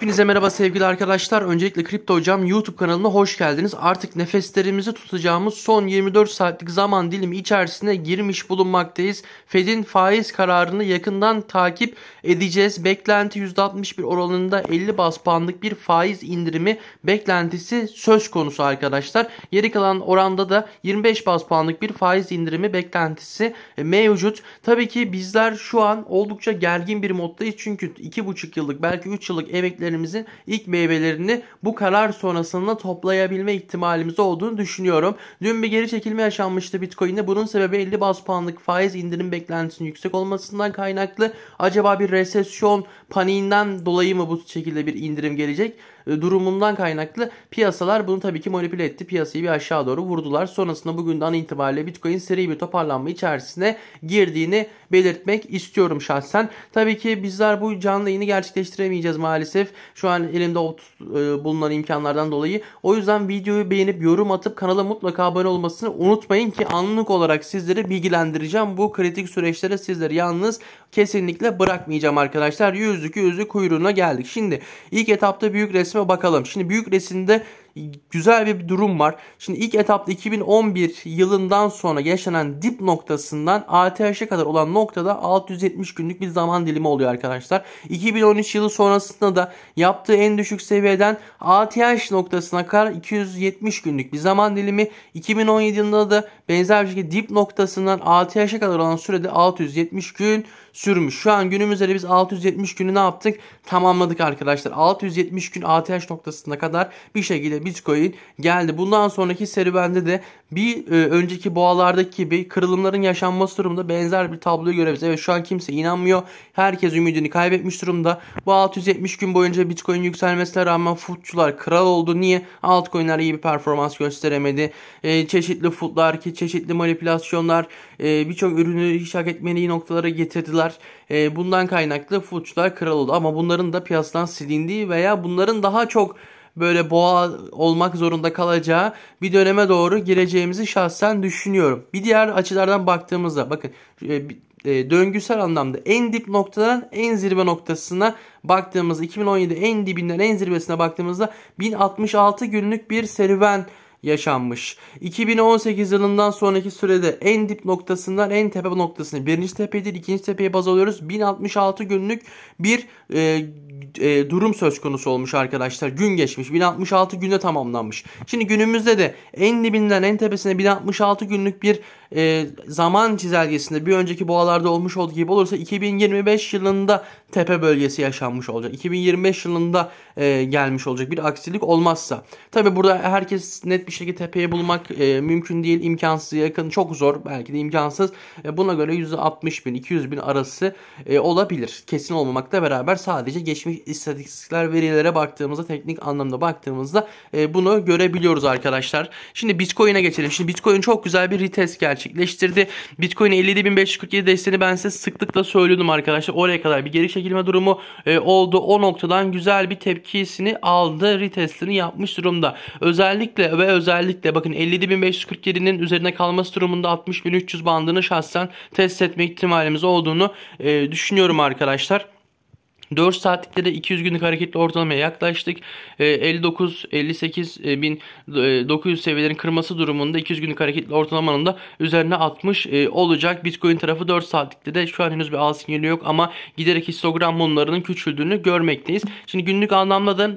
Hepinize merhaba sevgili arkadaşlar. Öncelikle Kripto Hocam YouTube kanalına hoş geldiniz. Artık nefeslerimizi tutacağımız son 24 saatlik zaman dilimi içerisinde girmiş bulunmaktayız. Fed'in faiz kararını yakından takip edeceğiz. Beklenti %61 oranında 50 bas puanlık bir faiz indirimi beklentisi söz konusu arkadaşlar. Yeri kalan oranda da 25 bas puanlık bir faiz indirimi beklentisi e, mevcut. Tabii ki bizler şu an oldukça gergin bir moddayız. Çünkü 2,5 yıllık belki 3 yıllık emekleri projelerimizin ilk meyvelerini bu karar sonrasında toplayabilme ihtimalimiz olduğunu düşünüyorum. Dün bir geri çekilme yaşanmıştı Bitcoin'de. Bunun sebebi 50 bas puanlık faiz indirim beklentisinin yüksek olmasından kaynaklı. Acaba bir resesyon paniğinden dolayı mı bu şekilde bir indirim gelecek? E, durumundan kaynaklı piyasalar bunu tabii ki manipüle etti. Piyasayı bir aşağı doğru vurdular. Sonrasında bugünden an itibariyle Bitcoin seri bir toparlanma içerisine girdiğini belirtmek istiyorum şahsen. Tabii ki bizler bu canlı yayını gerçekleştiremeyeceğiz maalesef. Şu an elimde e, bulunan imkanlardan dolayı. O yüzden videoyu beğenip yorum atıp kanala mutlaka abone olmasını unutmayın ki anlık olarak sizleri bilgilendireceğim. Bu kritik süreçlere sizleri yalnız kesinlikle bırakmayacağım arkadaşlar. Yüzlük yüzlük kuyruğuna geldik. Şimdi ilk etapta büyük resim resme bakalım. Şimdi büyük resimde güzel bir durum var. Şimdi ilk etapta 2011 yılından sonra yaşanan dip noktasından ATH'e kadar olan noktada 670 günlük bir zaman dilimi oluyor arkadaşlar. 2013 yılı sonrasında da yaptığı en düşük seviyeden ATH noktasına kadar 270 günlük bir zaman dilimi. 2017 yılında da benzer bir şekilde dip noktasından ATH'e kadar olan sürede 670 gün sürmüş. Şu an günümüzde de biz 670 günü ne yaptık? Tamamladık arkadaşlar. 670 gün ATH noktasına kadar bir şekilde e, Bitcoin geldi. Bundan sonraki serüvende de bir e, önceki boğalardaki gibi kırılımların yaşanması durumunda benzer bir tabloyu görebiliriz. Evet şu an kimse inanmıyor. Herkes ümidini kaybetmiş durumda. Bu 670 gün boyunca Bitcoin yükselmesine rağmen futçular kral oldu. Niye? Altcoin'ler iyi bir performans gösteremedi. E, çeşitli futlar ki çeşitli manipülasyonlar e, birçok ürünü hiç hak etmediği noktalara getirdiler. E, bundan kaynaklı futçular kral oldu. Ama bunların da piyasadan silindiği veya bunların daha çok böyle boğa olmak zorunda kalacağı bir döneme doğru gireceğimizi şahsen düşünüyorum. Bir diğer açılardan baktığımızda bakın e, e, döngüsel anlamda en dip noktadan en zirve noktasına baktığımızda 2017 en dibinden en zirvesine baktığımızda 1066 günlük bir serüven yaşanmış. 2018 yılından sonraki sürede en dip noktasından en tepe noktasını birinci tepeyi ikinci tepeye baz alıyoruz. 1066 günlük bir e, e, durum söz konusu olmuş arkadaşlar. Gün geçmiş. 1066 günde tamamlanmış. Şimdi günümüzde de en dibinden en tepesine 1066 günlük bir e, zaman çizelgesinde bir önceki boğalarda olmuş olduğu gibi olursa 2025 yılında tepe bölgesi yaşanmış olacak. 2025 yılında e, gelmiş olacak. Bir aksilik olmazsa. Tabi burada herkes net bir şekilde tepeye bulmak e, mümkün değil. imkansız yakın. Çok zor. Belki de imkansız. E, buna göre %60 bin 200 bin arası e, olabilir. Kesin olmamakla beraber sadece geçmiş istatistikler verilere baktığımızda teknik anlamda baktığımızda e, bunu görebiliyoruz arkadaşlar. Şimdi Bitcoin'e geçelim. Şimdi Bitcoin çok güzel bir retest gerçekleştirdi. Bitcoin 57.547 desteğini ben size sıklıkla söylüyordum arkadaşlar. Oraya kadar bir geri çekilme durumu e, oldu. O noktadan güzel bir tepki etkisini aldı. Retestini yapmış durumda. Özellikle ve özellikle bakın 57.547'nin üzerine kalması durumunda 60.300 bandını şahsen test etme ihtimalimiz olduğunu e, düşünüyorum arkadaşlar. 4 saatlikte de 200 günlük hareketli ortalamaya yaklaştık. 59-58 ee, e, bin 900 e, seviyelerin kırması durumunda 200 günlük hareketli ortalamanın da üzerine 60 e, olacak. Bitcoin tarafı 4 saatlikte de şu an henüz bir al sinyali yok ama giderek histogram mumlarının küçüldüğünü görmekteyiz. Şimdi günlük anlamda da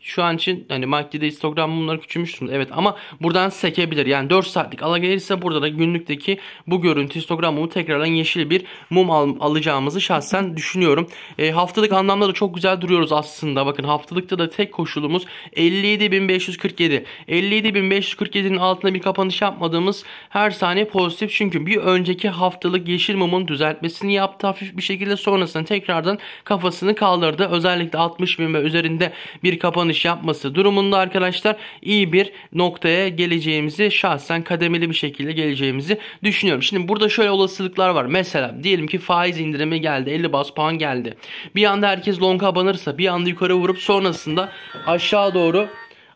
şu an için hani MACD'de histogram bunları küçülmüştür. Evet ama buradan sekebilir. Yani 4 saatlik ala gelirse burada da günlükteki bu görüntü histogramı mumu tekrardan yeşil bir mum al alacağımızı şahsen düşünüyorum. E, haftalık anlamda da çok güzel duruyoruz aslında. Bakın haftalıkta da tek koşulumuz 57.547. 57.547'nin altında bir kapanış yapmadığımız her saniye pozitif. Çünkü bir önceki haftalık yeşil mumun düzeltmesini yaptı hafif bir şekilde. Sonrasında tekrardan kafasını kaldırdı. Özellikle 60.000 ve üzerinde bir kapanış yapması durumunda arkadaşlar iyi bir noktaya geleceğimizi şahsen kademeli bir şekilde geleceğimizi düşünüyorum. Şimdi burada şöyle olasılıklar var. Mesela diyelim ki faiz indirimi geldi. 50 bas puan geldi. Bir anda anda herkes longa abanırsa bir anda yukarı vurup sonrasında aşağı doğru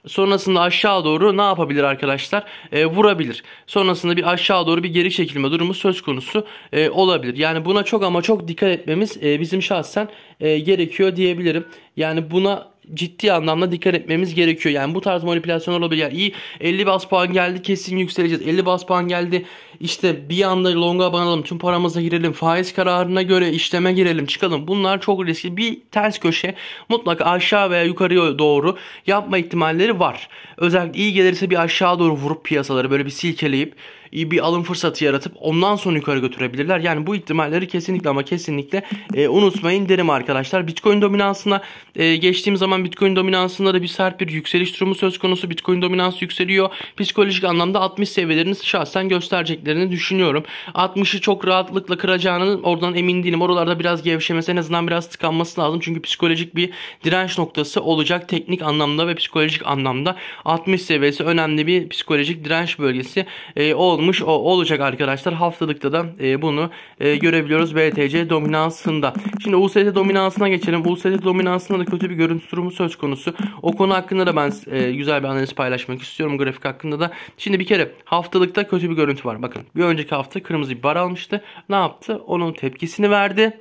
Sonrasında aşağı doğru ne yapabilir arkadaşlar? E, vurabilir. Sonrasında bir aşağı doğru bir geri çekilme durumu söz konusu e, olabilir. Yani buna çok ama çok dikkat etmemiz e, bizim şahsen e, gerekiyor diyebilirim. Yani buna ciddi anlamda dikkat etmemiz gerekiyor. Yani bu tarz manipülasyon olabilir. Yani iyi 50 bas puan geldi kesin yükseleceğiz. 50 bas puan geldi işte bir anda longa banalım tüm paramıza girelim faiz kararına göre işleme girelim çıkalım bunlar çok riskli bir ters köşe mutlaka aşağı veya yukarıya doğru yapma ihtimalleri var. Özellikle iyi gelirse bir aşağı doğru vurup piyasaları böyle bir silkeleyip iyi bir alım fırsatı yaratıp ondan sonra yukarı götürebilirler. Yani bu ihtimalleri kesinlikle ama kesinlikle e, unutmayın derim arkadaşlar. Bitcoin dominansına e, geçtiğim zaman Bitcoin dominansında da bir sert bir yükseliş durumu söz konusu. Bitcoin dominansı yükseliyor. Psikolojik anlamda 60 seviyelerini şahsen gösterecektir kırabileceklerini düşünüyorum. 60'ı çok rahatlıkla kıracağını oradan emin değilim. Oralarda biraz gevşemesi en azından biraz tıkanması lazım. Çünkü psikolojik bir direnç noktası olacak teknik anlamda ve psikolojik anlamda. 60 seviyesi önemli bir psikolojik direnç bölgesi e, olmuş o, olacak arkadaşlar. Haftalıkta da e, bunu e, görebiliyoruz BTC dominansında. Şimdi USD dominansına geçelim. USD dominansında da kötü bir görüntü durumu söz konusu. O konu hakkında da ben e, güzel bir analiz paylaşmak istiyorum grafik hakkında da. Şimdi bir kere haftalıkta kötü bir görüntü var. Bakın bakın bir önceki hafta kırmızı bir bar almıştı. Ne yaptı? Onun tepkisini verdi.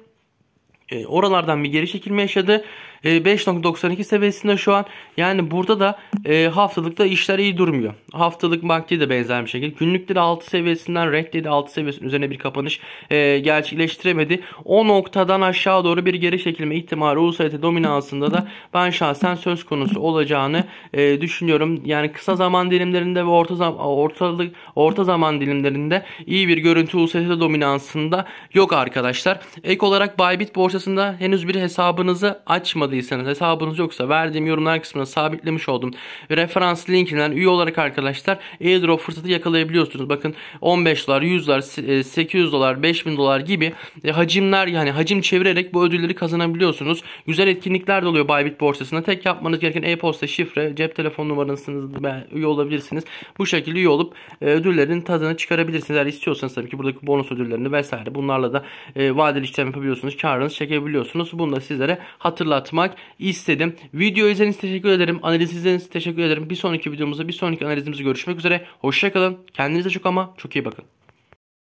E, oralardan bir geri çekilme yaşadı. 5.92 e, seviyesinde şu an. Yani burada da e, haftalıkta işler iyi durmuyor. Haftalık MACD de benzer bir şekilde. Günlükte de 6 seviyesinden REC'de de 6 seviyesinin üzerine bir kapanış e, gerçekleştiremedi. O noktadan aşağı doğru bir geri çekilme ihtimali USDT dominansında da ben şahsen söz konusu olacağını düşünüyorum. Yani kısa zaman dilimlerinde ve orta, zam ortalık, orta zaman dilimlerinde iyi bir görüntü USDT dominansında yok arkadaşlar. Ek olarak Bybit borsasında henüz bir hesabınızı açmadı olmadıysanız hesabınız yoksa verdiğim yorumlar kısmına sabitlemiş oldum. Referans linkinden üye olarak arkadaşlar airdrop fırsatı yakalayabiliyorsunuz. Bakın 15 dolar, 100 dolar, 800 e, dolar, 5000 dolar gibi e, hacimler yani hacim çevirerek bu ödülleri kazanabiliyorsunuz. Güzel etkinlikler de oluyor Bybit borsasında. Tek yapmanız gereken e-posta şifre, cep telefon numaranızı üye olabilirsiniz. Bu şekilde üye olup e, ödüllerin tadını çıkarabilirsiniz. Eğer istiyorsanız tabii ki buradaki bonus ödüllerini vesaire bunlarla da vadeli işlem yapabiliyorsunuz. karınızı çekebiliyorsunuz. Bunu da sizlere hatırlatma anlatmak istedim. Video izlediğiniz teşekkür ederim. Analiz izlediğiniz teşekkür ederim. Bir sonraki videomuzda bir sonraki analizimizi görüşmek üzere. Hoşçakalın. Kendinize çok ama çok iyi bakın.